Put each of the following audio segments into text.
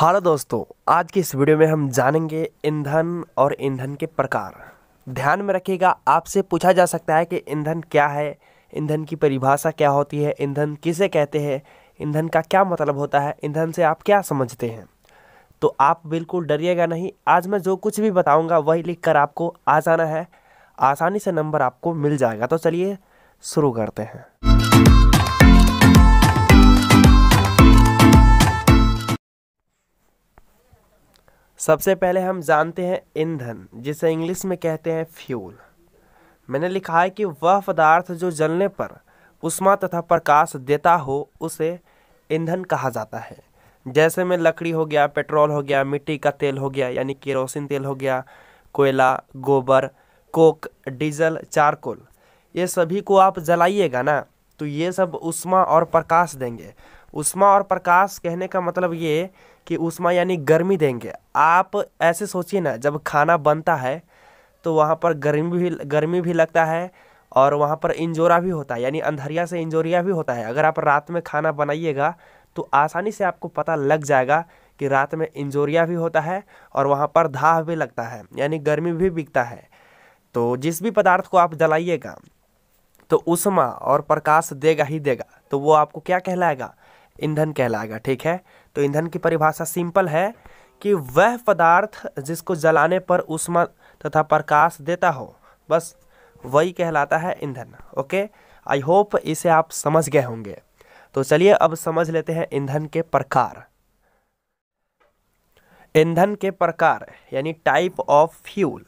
hello दोस्तों आज की इस वीडियो में हम जानेंगे ईंधन और ईंधन के प्रकार ध्यान में रखिएगा आपसे पूछा जा सकता है कि ईंधन क्या है ईंधन की परिभाषा क्या होती है ईंधन किसे कहते हैं ईंधन का क्या मतलब होता है ईंधन से आप क्या समझते हैं तो आप बिल्कुल डरिएगा नहीं आज मैं जो कुछ भी बताऊँगा वही लिख कर आपको आ जाना है आसानी से नंबर आपको मिल जाएगा तो चलिए शुरू करते हैं सबसे पहले हम जानते हैं ईंधन जिसे इंग्लिश में कहते हैं फ्यूल मैंने लिखा है कि वह पदार्थ जो जलने पर उष्मा तथा प्रकाश देता हो उसे ईंधन कहा जाता है जैसे में लकड़ी हो गया पेट्रोल हो गया मिट्टी का तेल हो गया यानी केरोसिन तेल हो गया कोयला गोबर कोक डीजल चारकोल ये सभी को आप जलाइएगा ना तो ये सब उष्मा और प्रकाश देंगे उष्मा और प्रकाश कहने का मतलब ये कि उष्मा यानी गर्मी देंगे आप ऐसे सोचिए ना जब खाना बनता है तो वहाँ पर गर्मी भी गर्मी भी लगता है और वहाँ पर इंजोरा भी होता है यानी अंधरिया से इंजोरिया भी होता है अगर आप रात में खाना बनाइएगा तो आसानी से आपको पता लग जाएगा कि रात में इंजोरिया भी होता है और वहाँ पर धाह भी लगता है यानी गर्मी भी बिकता है तो जिस भी पदार्थ को आप जलाइएगा तो उष्मा और प्रकाश देगा ही देगा तो वो आपको क्या कहलाएगा ईंधन कहलाएगा ठीक है तो ईंधन की परिभाषा सिंपल है कि वह पदार्थ जिसको जलाने पर उष्मा तथा प्रकाश देता हो बस वही कहलाता है ईंधन ओके आई होप इसे आप समझ गए होंगे तो चलिए अब समझ लेते हैं ईंधन के प्रकार ईंधन के प्रकार यानी टाइप ऑफ फ्यूल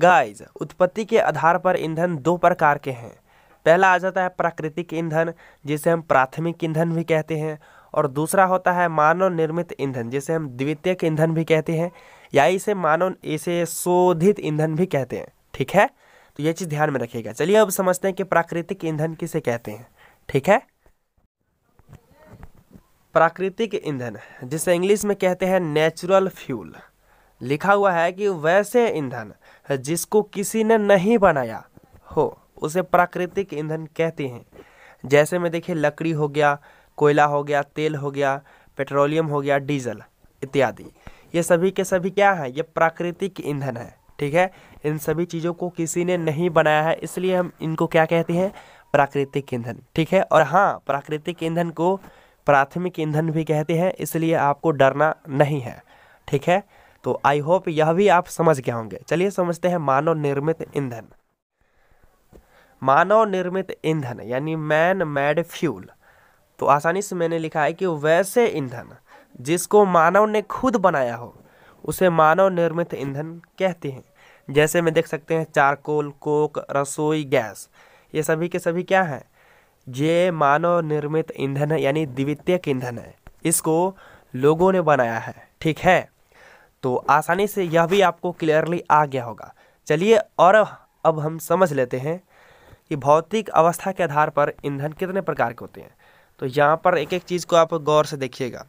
गाइज उत्पत्ति के आधार पर ईंधन दो प्रकार के हैं पहला आ जाता है प्राकृतिक ईंधन जिसे हम प्राथमिक ईंधन भी कहते हैं और दूसरा होता है मानव निर्मित ईंधन जिसे हम द्वितीयक ईंधन भी कहते हैं या इसे मानव इसे शोधित ईंधन भी कहते हैं ठीक है तो ये चीज़ ध्यान में रखिएगा चलिए अब समझते हैं कि प्राकृतिक ईंधन किसे कहते हैं ठीक है प्राकृतिक ईंधन जिसे इंग्लिश में कहते हैं नेचुरल फ्यूल लिखा हुआ है कि वैसे ईंधन जिसको किसी ने नहीं बनाया हो उसे प्राकृतिक ईंधन कहते हैं जैसे में देखिए लकड़ी हो गया कोयला हो गया तेल हो गया पेट्रोलियम हो गया डीजल इत्यादि ये सभी के सभी क्या हैं ये प्राकृतिक ईंधन है ठीक है इन सभी चीज़ों को किसी ने नहीं बनाया है इसलिए हम इनको क्या कहते हैं प्राकृतिक ईंधन ठीक है और हाँ प्राकृतिक ईंधन को प्राथमिक ईंधन भी कहते हैं इसलिए आपको डरना नहीं है ठीक है तो आई होप यह भी आप समझ गए होंगे चलिए समझते हैं मानव निर्मित ईंधन मानव निर्मित ईंधन यानी मैन मैड फ्यूल तो आसानी से मैंने लिखा है कि वैसे ईंधन जिसको मानव ने खुद बनाया हो उसे मानव निर्मित ईंधन कहते हैं जैसे में देख सकते हैं चारकोल कोक रसोई गैस ये सभी के सभी क्या हैं ये मानव निर्मित ईंधन है यानी द्वितीय ईंधन है इसको लोगों ने बनाया है ठीक है तो आसानी से यह भी आपको क्लियरली आ गया होगा चलिए और अब हम समझ लेते हैं कि भौतिक अवस्था के आधार पर ईंधन कितने प्रकार के होते हैं तो यहाँ पर एक एक चीज़ को आप गौर से देखिएगा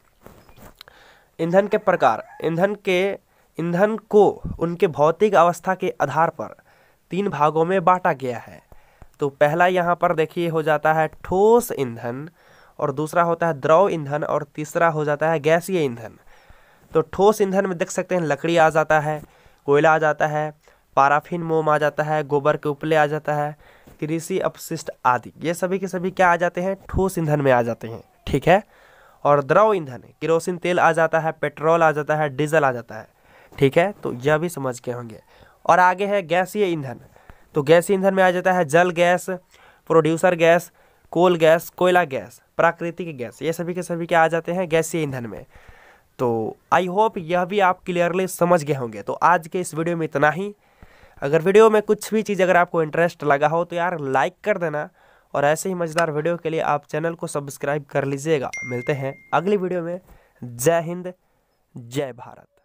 ईंधन के प्रकार ईंधन के ईंधन को उनके भौतिक अवस्था के आधार पर तीन भागों में बांटा गया है तो पहला यहाँ पर देखिए हो जाता है ठोस ईंधन और दूसरा होता है द्रव ईंधन और तीसरा हो जाता है गैसीय ईंधन तो ठोस ईंधन में देख सकते हैं लकड़ी आ जाता है कोयला आ जाता है पाराफिन मोम आ जाता है गोबर के उपले आ जाता है कृषि अपशिष्ट आदि ये सभी के सभी क्या आ जाते हैं ठोस ईंधन में आ जाते हैं ठीक है और द्रव ईंधन किरोसिन तेल आ जाता है पेट्रोल आ जाता है डीजल आ जाता है ठीक है तो यह भी समझ के होंगे और आगे है गैसीय ईंधन तो गैसीय ईंधन में आ जाता है जल gas producer gas coal gas कोयला गैस प्राकृतिक गैस ये सभी के सभी क्या आ जाते हैं गैसीय ईंधन में तो आई होप यह भी आप क्लियरली समझ गए होंगे तो आज के इस वीडियो में इतना ही अगर वीडियो में कुछ भी चीज़ अगर आपको इंटरेस्ट लगा हो तो यार लाइक कर देना और ऐसे ही मज़ेदार वीडियो के लिए आप चैनल को सब्सक्राइब कर लीजिएगा मिलते हैं अगली वीडियो में जय हिंद जय भारत